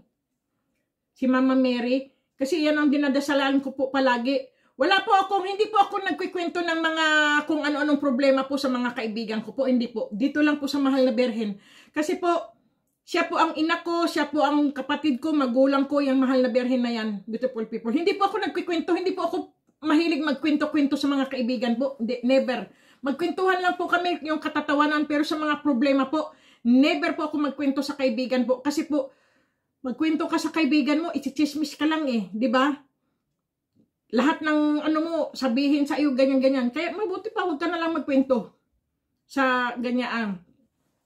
S1: si Mama Mary kasi yan ang dinadasalan ko po palagi wala po ako, hindi po ako nagkukuwento ng mga kung ano-anong problema po sa mga kaibigan ko po. Hindi po. Dito lang po sa mahal na birhen Kasi po, siya po ang ina ko, siya po ang kapatid ko, magulang ko, yung mahal na berhen na yan, beautiful people. Hindi po ako nagkikwento, hindi po ako mahilig magkwento-kwento sa mga kaibigan po. Hindi, never. Magkwentuhan lang po kami yung katatawanan pero sa mga problema po, never po ako magkwento sa kaibigan po. Kasi po, magkwento ka sa kaibigan mo, ichichismis ka lang eh, di ba? Lahat ng ano mo, sabihin sa iyo ganyan-ganyan. Kaya mabuti pa, huwag ka na lang magkwento sa ganyaan.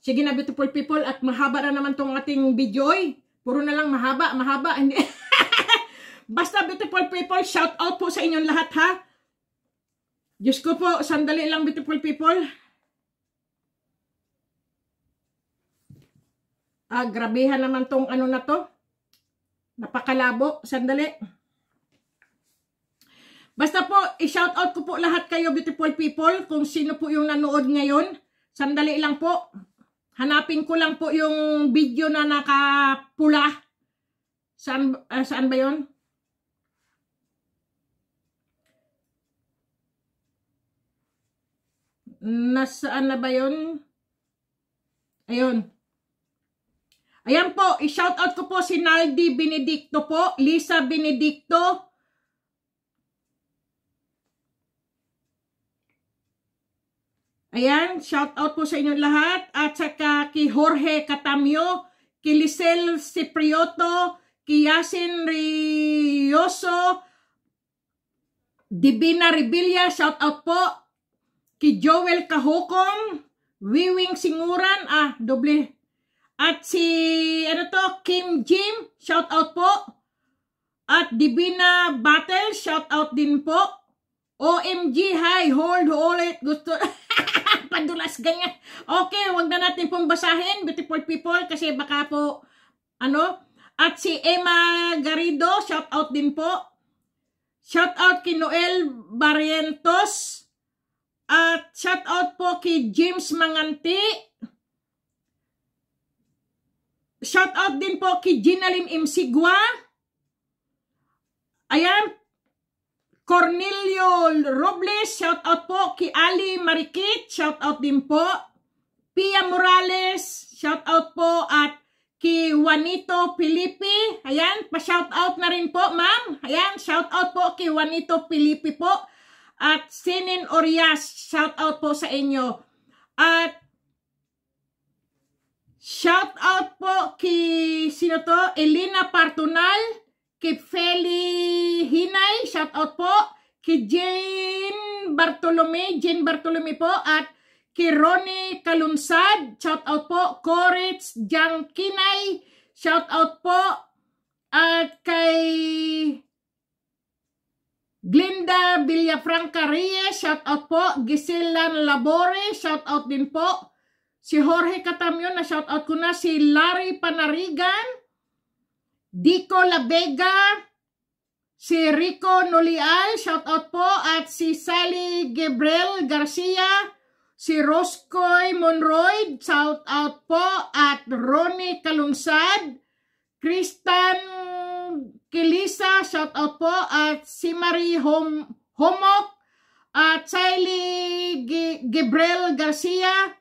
S1: Sige na beautiful people at mahaba na naman tong ating video. Puro na lang mahaba, mahaba. Basta beautiful people, shout out po sa inyong lahat ha. Diyos ko po, sandali lang beautiful people. Ah, grabehan naman tong ano na to. Napakalabo. Sandali. Basta po, i-shout out ko po lahat kayo beautiful people kung sino po yung nanood ngayon. Sandali lang po. Hanapin ko lang po yung video na nakapula. Saan, uh, saan ba yon? Nasaan na ba yun? Ayun. Ayan po, i-shout out ko po si Naldi Benedicto po, Lisa Benedicto, Ayan, shout out po sa inyong lahat. At saka kay Jorge Katamyo, kay Lisel Cipriotto, kay Yasin Rioso, Divina Rebilla, shout out po. Kay Joel Kahukong, Wiwing Singuran, ah, doble. At si, ano to, Kim Jim, shout out po. At Divina Battle, shout out din po. OMG, hi, hold, hold it, gusto. padulas ganyan. Okay, wag na natin pong basahin, beautiful people, kasi baka po, ano, at si Emma Garrido, shout out din po. Shout out kay Noel Barrientos. At shout out po kay James Manganti. Shout out din po kay Ginalim Imsigwa. Ayan, Cornelio Robles, shout out po. kay Ali Marikit, shout out din po. Pia Morales, shout out po. At ki Juanito Pilipi, ayan, pa-shout out na rin po, ma'am. Ayan, shout out po kay Juanito Pilipi po. At Sinin Orias, shout out po sa inyo. At shout out po kay sino to? Elena Partunal. Kay Kipfeli Hinay, shout out po. Kay Jane Bartolome, Jane Bartolome po. At kay Ronnie Kalunsad, shout out po. Jang Jangkinay, shout out po. At kay Glinda Villafranca Reyes, shout out po. Gisela Labore, shout out din po. Si Jorge Katamyon, na shout out ko na. Si Larry Panarigan, Dico La Vega, si Rico Nolial, shout out po, at si Sally Gabriel Garcia, si Roscoe Monroy, shout out po, at Ronnie Kalungsad, Kristan Kilisa, shout out po, at si Marie Hom Homok, at Sally G Gabriel Garcia,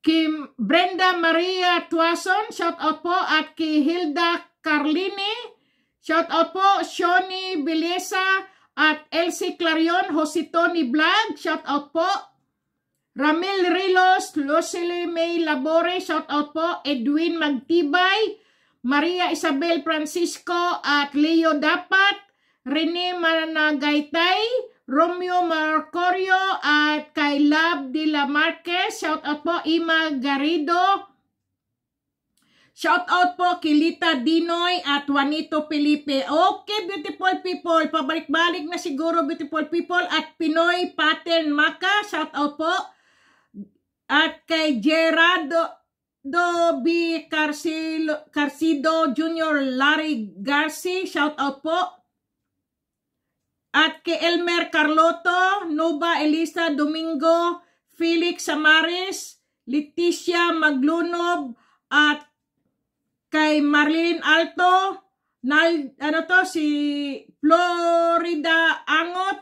S1: Kim Brenda Maria Tuason, shout out po. At kay Hilda Carlini, shout out po. Shoni Bilesa at Elsie Clarion, Jose Tony Blag, shout out po. Ramil Rilos, Lucille May Labore, shout out po. Edwin Magtibay, Maria Isabel Francisco at Leo Dapat, Rene Managaytay, Romeo Mercorio at kay Love de la Marquez. Shout out po Ima Garrido. Shout out po Kilita Dinoy at Juanito Felipe. Okay, beautiful people. Pabalik-balik na siguro beautiful people at Pinoy Pattern Maka. Shout out po. At kay Gerardo Do B. Carcilo, Carcido Jr. Larry Garcia. Shout out po at kay Elmer Carlotto, Nova Elisa Domingo, Felix Samaris, Leticia Maglunob, at kay Marlene Alto, Nal, ano to, si Florida Angot,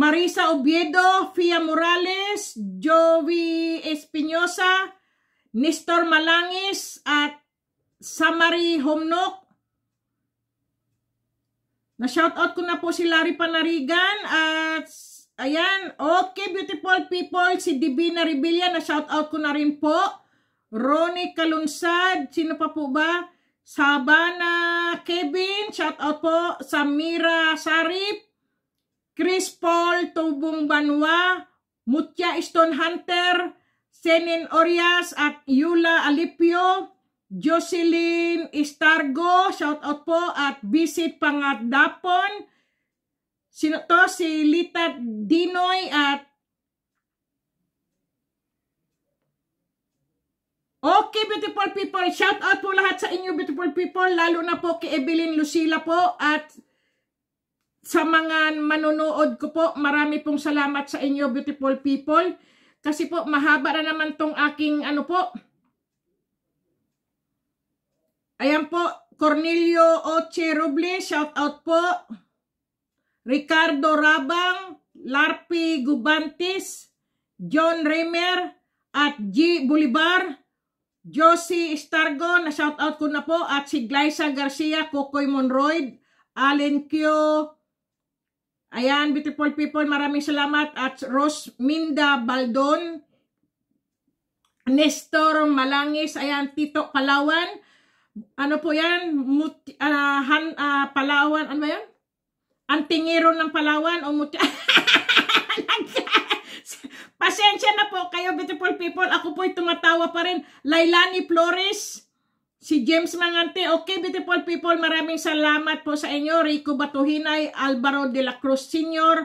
S1: Marisa Oviedo, Fia Morales, Joey Espinosa, Nestor Malangis, at Samari Homnok, na shout out ko na po si Larry Panarigan at ayan, okay beautiful people, si Divina Rebilla, na shout out ko na rin po. Ronnie Kalunsad, sino pa po ba? Sabana Kevin, shout out po. Samira Sarip, Chris Paul Tubong Banwa, Mutya Stone Hunter, Senin Orias at Yula Alipio. Jocelyn Estargo, shout out po at visit Pangatdapon. Sino to? Si Lita Dinoy at Okay, beautiful people. Shout out po lahat sa inyo, beautiful people. Lalo na po kay Evelyn Lucila po at sa mga manonood ko po. Marami pong salamat sa inyo, beautiful people. Kasi po, mahaba na naman tong aking ano po, Ayan po, Cornelio Oche Robles, shout out po. Ricardo Rabang, Larpi Gubantis, John Remer, at G. Bolivar, Josie Stargo, na shout out ko na po, at si Glyza Garcia, Kokoy Monroy, Allen Q. Ayan, beautiful people, maraming salamat. At Rose Minda Baldon, Nestor Malangis, ayan, Tito Palawan, ano po yan, Muti, uh, han, uh, Palawan, ano ba yan? Antingiro ng Palawan o Muti... Pasensya na po kayo beautiful people. Ako po'y tumatawa pa rin. Lailani Flores, si James Mangante. Okay beautiful people, maraming salamat po sa inyo. Rico Batuhinay, Alvaro de la Cruz Sr.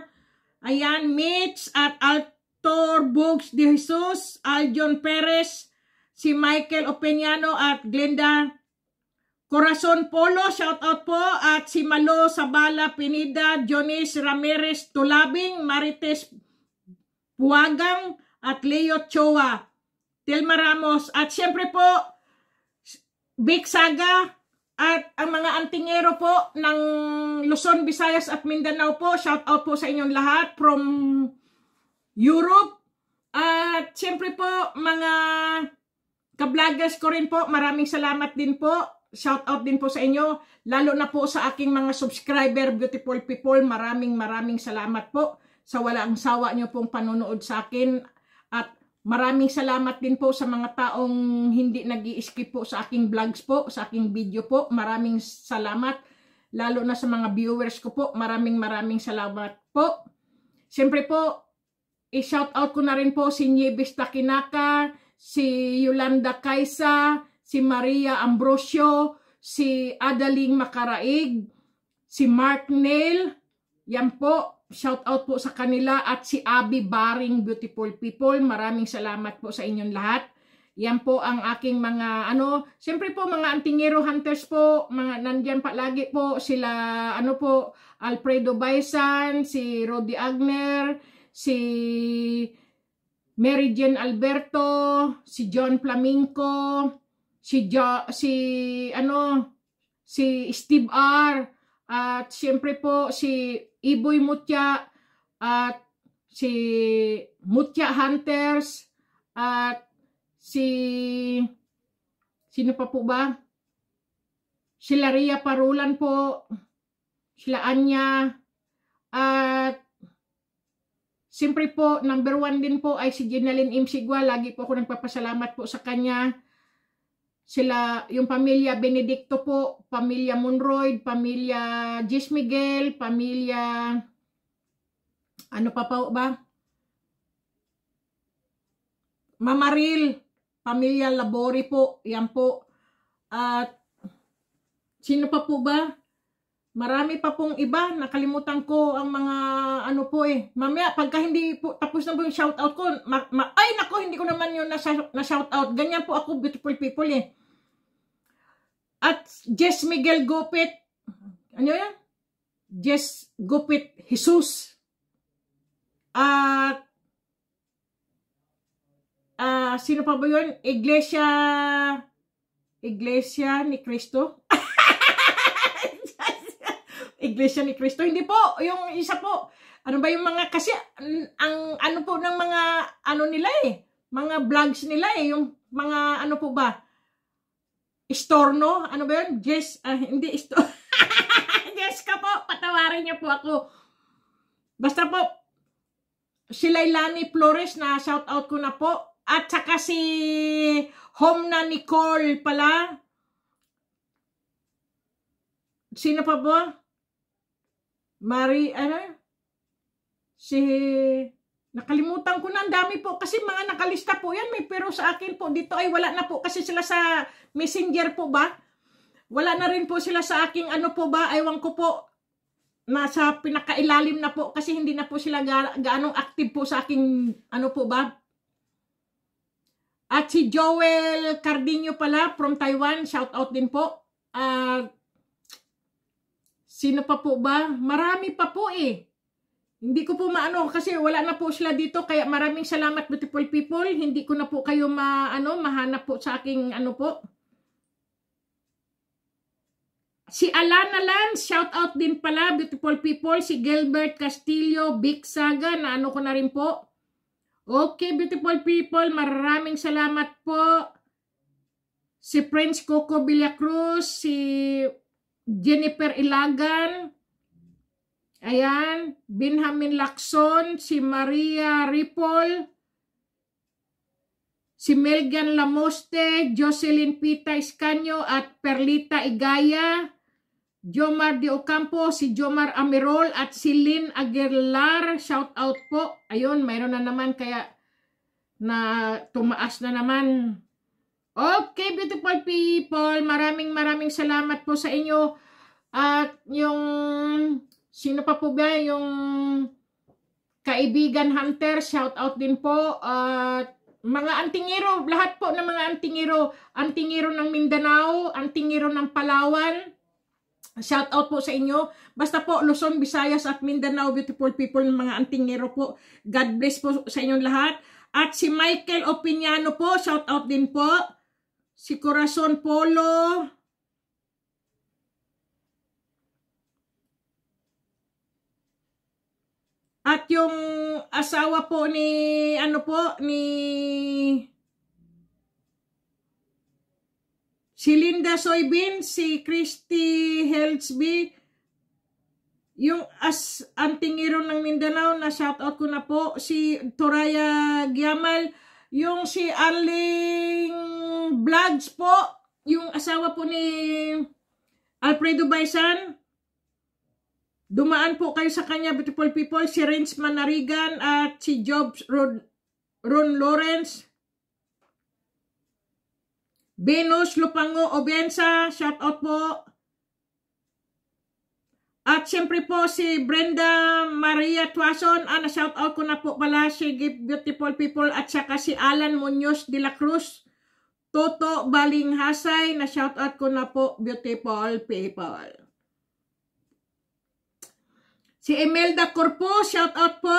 S1: Ayan, Mitch at Altor Books de Jesus, Aljon Perez, si Michael Openiano at Glenda Corazon Polo, shout out po. At si Malo Sabala Pinida, Jonis Ramirez Tulabing, Marites Puagang, at Leo Choa. Telma Ramos. At siyempre po, Big Saga, at ang mga antingero po ng Luzon, Visayas at Mindanao po, shout out po sa inyong lahat from Europe. At siyempre po, mga kablagas ko rin po, maraming salamat din po shout out din po sa inyo, lalo na po sa aking mga subscriber, beautiful people, maraming maraming salamat po sa walang sawa nyo pong panonood sa akin at maraming salamat din po sa mga taong hindi nag skip po sa aking vlogs po, sa aking video po, maraming salamat lalo na sa mga viewers ko po, maraming maraming salamat po. Siyempre po, i-shout out ko na rin po si Nieves Takinaka, si Yolanda Kaisa, si Maria Ambrosio, si Adaling Makaraig, si Mark Nail, yan po, shout out po sa kanila at si Abby Baring Beautiful People. Maraming salamat po sa inyong lahat. Yan po ang aking mga ano, siyempre po mga antingero hunters po, mga nandiyan pa lagi po sila ano po Alfredo Baisan, si Rodi Agner, si Mary Jane Alberto, si John Flamingo, si jo, si ano si Steve R at siyempre po si Iboy Mutya at si Mutya Hunters at si sino pa po ba? Si Laria Parulan po, sila Anya at siyempre po number one din po ay si Jenaline Imsigwa. Lagi po ako nagpapasalamat po sa kanya sila, yung pamilya Benedicto po, pamilya Monroyd, pamilya Jis Miguel, pamilya, ano pa pa ba? Mamaril, pamilya Labori po, yan po. At, sino pa po ba? Marami pa pong iba, nakalimutan ko ang mga ano po eh. Mamaya, pagka hindi po, tapos na po yung shoutout ko, ma, ma, ay nako, hindi ko naman yun na-shoutout. Ganyan po ako, beautiful people eh. At Jess Miguel Gupit, ano yan? Jess Gupit Jesus. At, uh, sino pa ba yun? Iglesia, Iglesia ni Cristo. Iglesia ni Cristo. Hindi po, yung isa po. Ano ba yung mga, kasi ang, ano po ng mga ano nila eh, mga vlogs nila eh, yung mga ano po ba, istorno, ano ba yun? Jess, uh, hindi, Storno. Jessica po, patawarin niyo po ako. Basta po, si Lailani Flores na shout out ko na po. At saka si Home na Nicole pala. Sino pa ba? Mari, ano? Si, nakalimutan ko na ang dami po kasi mga nakalista po yan. May pero sa akin po dito ay wala na po kasi sila sa messenger po ba? Wala na rin po sila sa aking ano po ba? Aywan ko po nasa pinakailalim na po kasi hindi na po sila ga gaanong active po sa aking ano po ba at si Joel Cardinio pala from Taiwan shout out din po at uh, Sino pa po ba? Marami pa po eh. Hindi ko po maano kasi wala na po sila dito kaya maraming salamat beautiful people. Hindi ko na po kayo maano mahanap po sa aking ano po. Si Alana Lance, shout out din pala beautiful people. Si Gilbert Castillo, Big Saga, na ano ko na rin po. Okay beautiful people, maraming salamat po. Si Prince Coco Villacruz, si Jennifer Ilagan, ayan, Benjamin Lacson, si Maria Ripol, si Melgan Lamoste, Jocelyn Pita Iscanyo at Perlita Igaya, Jomar de Ocampo, si Jomar Amirol at si Lynn Aguilar, shout out po. Ayun, mayroon na naman kaya na tumaas na naman Okay, beautiful people, maraming maraming salamat po sa inyo. At yung, sino pa po ba, yung kaibigan hunter, shout out din po. At mga antingiro, lahat po ng mga antingiro, antingiro ng Mindanao, antingiro ng Palawan, Shout out po sa inyo. Basta po Luzon, Visayas at Mindanao beautiful people ng mga antingero po. God bless po sa inyong lahat. At si Michael Opiniano po, shout out din po si Corazon Polo, At yung asawa po ni ano po ni si Linda Soybean, si Christy Helsby, yung as antingiro ng Mindanao na shout out ko na po si Toraya Giamal, yung si Arling yung Bloods po, yung asawa po ni Alfredo Baisan, dumaan po kayo sa kanya, beautiful people, si Renz Manarigan at si Jobs Ron, Ron Lawrence. Venus Lupango Obensa, shout out po. At siyempre po si Brenda Maria Tuason, ah, na-shout out ko na po pala si Give Beautiful People at saka si Alan Munoz de la Cruz. Toto Balinghasay, na shoutout ko na po, beautiful people. Si Imelda Corpo, shoutout po.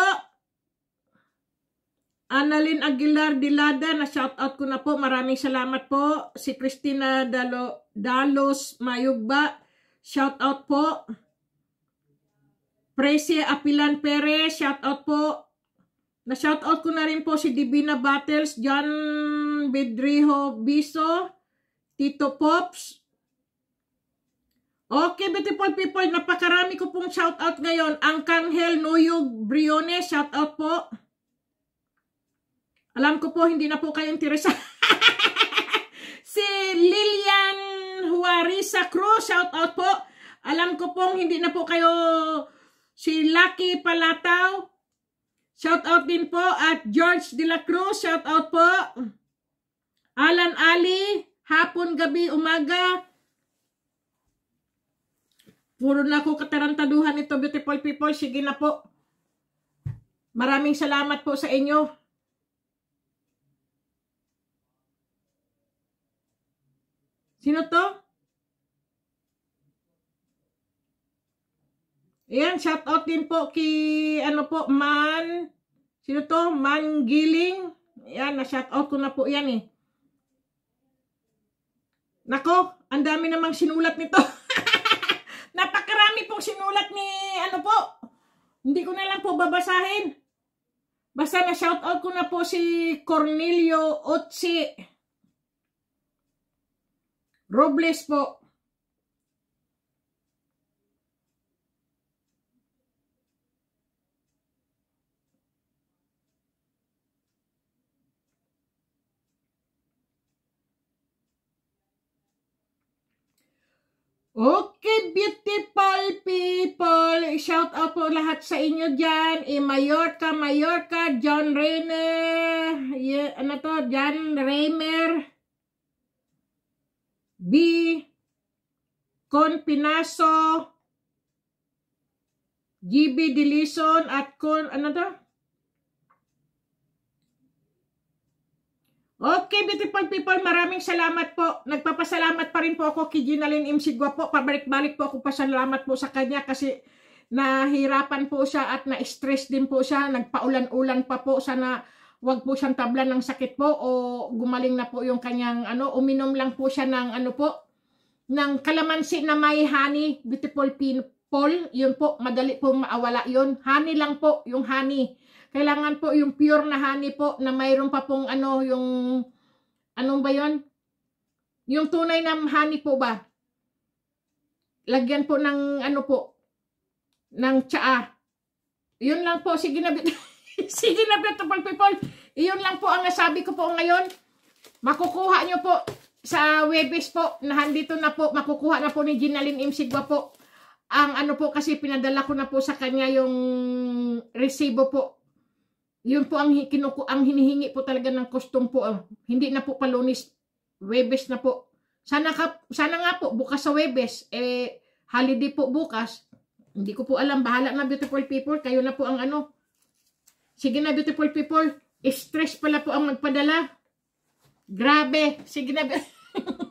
S1: Annalyn Aguilar Dilada, na shoutout ko na po. Maraming salamat po. Si Christina Dalo, Dalos Mayugba, shoutout po. Presia Apilan Perez, shoutout po. Na-shoutout ko na rin po si Divina Battles, John Bedriho Biso, Tito Pops. Okay, beautiful people, napakarami ko pong shoutout ngayon. Ang Kanghel Nuyog Briones, shoutout po. Alam ko po, hindi na po kayo interesado. si Lilian Huarisa Cruz, shoutout po. Alam ko pong hindi na po kayo si Lucky Palataw. Shout out din po at George De La Cruz. Shout out po. Alan Ali. Hapon, gabi, umaga. Puro na ako katarantaduhan nito, beautiful people. Sige na po. Maraming salamat po sa inyo. Sino to? Ayan, shout out din po kay, ano po, man, sino to? Man Giling. Ayan, na-shout out ko na po yan eh. Nako, ang dami namang sinulat nito. Napakarami pong sinulat ni, ano po, hindi ko na lang po babasahin. Basta na-shout out ko na po si Cornelio Otsi. Robles po. Okay, beautiful people. Shout out po lahat sa inyo dyan. E Mallorca, Mallorca, John Rayner. Yeah, ano to? John Raymer. B. Con Pinaso. GB Delison at Con, ano to? Okay, beautiful people, maraming salamat po. Nagpapasalamat pa rin po ako kay Ginaline Imsigwa po. Pabalik-balik po ako pasalamat po sa kanya kasi nahirapan po siya at na-stress din po siya. Nagpaulan-ulan pa po. Sana wag po siyang tablan ng sakit po o gumaling na po yung kanyang ano. Uminom lang po siya ng ano po, ng kalamansi na may honey, beautiful people. Yun po, madali po maawala yun. Honey lang po, yung honey. Kailangan po yung pure na honey po na mayroon pa pong ano yung anong ba yon? Yung tunay na honey po ba? Lagyan po ng ano po ng tsaa. Yun lang po sige na sige na beautiful people. Iyon lang po ang nasabi ko po ngayon. Makukuha nyo po sa Webis po, nahandito na po, makukuha na po ni Ginaline Imsigwa po. Ang ano po kasi pinadala ko na po sa kanya yung resibo po yun po ang, kinuku, ang hinihingi po talaga ng custom po. Uh, hindi na po palunis. Webes na po. Sana, ka, sana nga po, bukas sa Webes, eh, holiday po bukas. Hindi ko po alam. Bahala na beautiful people. Kayo na po ang ano. Sige na beautiful people. Stress pala po ang magpadala. Grabe. Sige na.